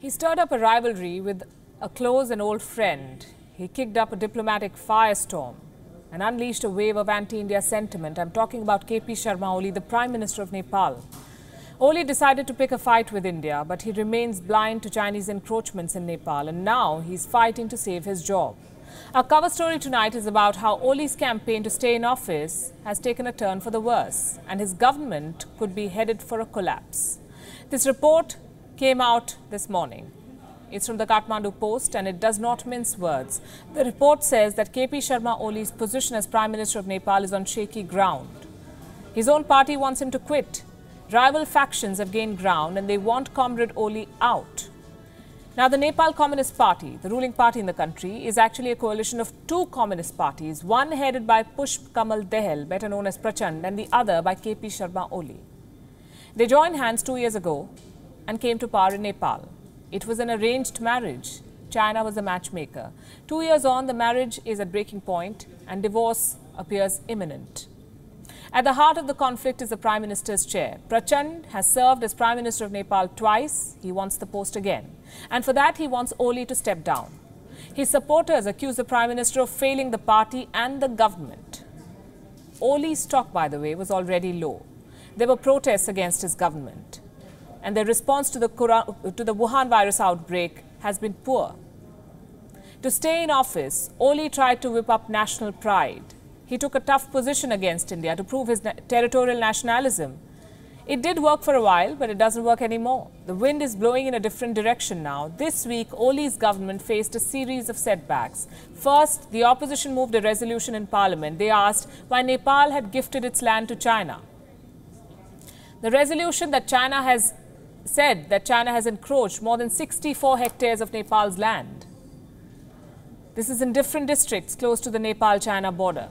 He stirred up a rivalry with a close and old friend. He kicked up a diplomatic firestorm and unleashed a wave of anti-India sentiment. I'm talking about KP Sharma Oli, the Prime Minister of Nepal. Oli decided to pick a fight with India, but he remains blind to Chinese encroachments in Nepal, and now he's fighting to save his job. Our cover story tonight is about how Oli's campaign to stay in office has taken a turn for the worse, and his government could be headed for a collapse. This report came out this morning. It's from the Kathmandu Post and it does not mince words. The report says that KP Sharma Oli's position as Prime Minister of Nepal is on shaky ground. His own party wants him to quit. Rival factions have gained ground and they want Comrade Oli out. Now, the Nepal Communist Party, the ruling party in the country, is actually a coalition of two communist parties, one headed by Pushp Kamal Dehel, better known as Prachand, and the other by KP Sharma Oli. They joined hands two years ago and came to power in Nepal. It was an arranged marriage. China was a matchmaker. Two years on, the marriage is at breaking point and divorce appears imminent. At the heart of the conflict is the Prime Minister's chair. Prachand has served as Prime Minister of Nepal twice. He wants the post again. And for that, he wants Oli to step down. His supporters accuse the Prime Minister of failing the party and the government. Oli's stock, by the way, was already low. There were protests against his government and their response to the, to the Wuhan virus outbreak has been poor. To stay in office, Oli tried to whip up national pride. He took a tough position against India to prove his na territorial nationalism. It did work for a while, but it doesn't work anymore. The wind is blowing in a different direction now. This week, Oli's government faced a series of setbacks. First, the opposition moved a resolution in parliament. They asked why Nepal had gifted its land to China. The resolution that China has said that China has encroached more than 64 hectares of Nepal's land. This is in different districts close to the Nepal-China border.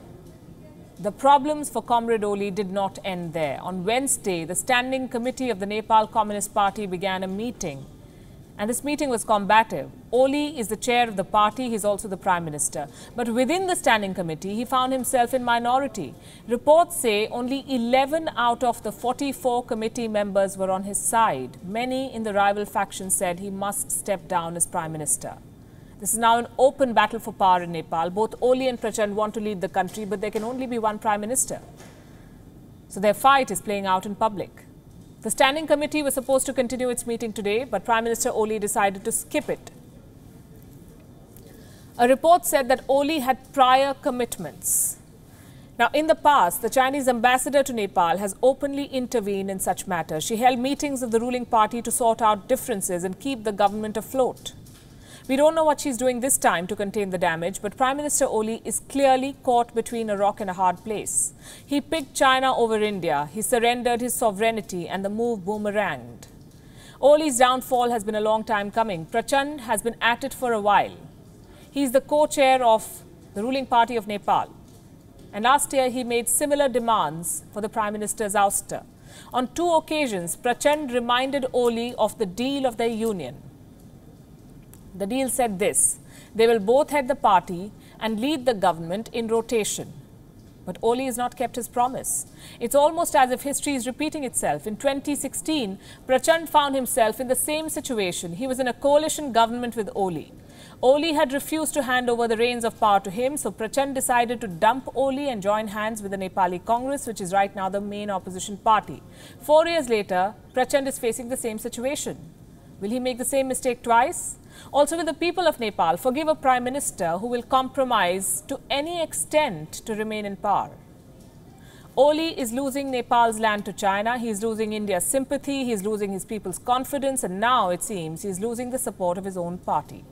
The problems for Comrade Oli did not end there. On Wednesday, the Standing Committee of the Nepal Communist Party began a meeting and this meeting was combative. Oli is the chair of the party, he's also the prime minister. But within the standing committee, he found himself in minority. Reports say only 11 out of the 44 committee members were on his side. Many in the rival faction said he must step down as prime minister. This is now an open battle for power in Nepal. Both Oli and Prachand want to lead the country, but there can only be one prime minister. So their fight is playing out in public. The standing committee was supposed to continue its meeting today, but Prime Minister Oli decided to skip it. A report said that Oli had prior commitments. Now, in the past, the Chinese ambassador to Nepal has openly intervened in such matters. She held meetings of the ruling party to sort out differences and keep the government afloat. We don't know what she's doing this time to contain the damage, but Prime Minister Oli is clearly caught between a rock and a hard place. He picked China over India, he surrendered his sovereignty, and the move boomeranged. Oli's downfall has been a long time coming. Prachand has been at it for a while. He is the co-chair of the ruling party of Nepal. And last year, he made similar demands for the Prime Minister's ouster. On two occasions, Prachand reminded Oli of the deal of their union. The deal said this they will both head the party and lead the government in rotation. But Oli has not kept his promise. It's almost as if history is repeating itself. In 2016, Prachand found himself in the same situation. He was in a coalition government with Oli. Oli had refused to hand over the reins of power to him, so Prachand decided to dump Oli and join hands with the Nepali Congress, which is right now the main opposition party. Four years later, Prachand is facing the same situation. Will he make the same mistake twice? Also, will the people of Nepal forgive a prime minister who will compromise to any extent to remain in power? Oli is losing Nepal's land to China. He's losing India's sympathy. He's losing his people's confidence. And now, it seems, he's losing the support of his own party.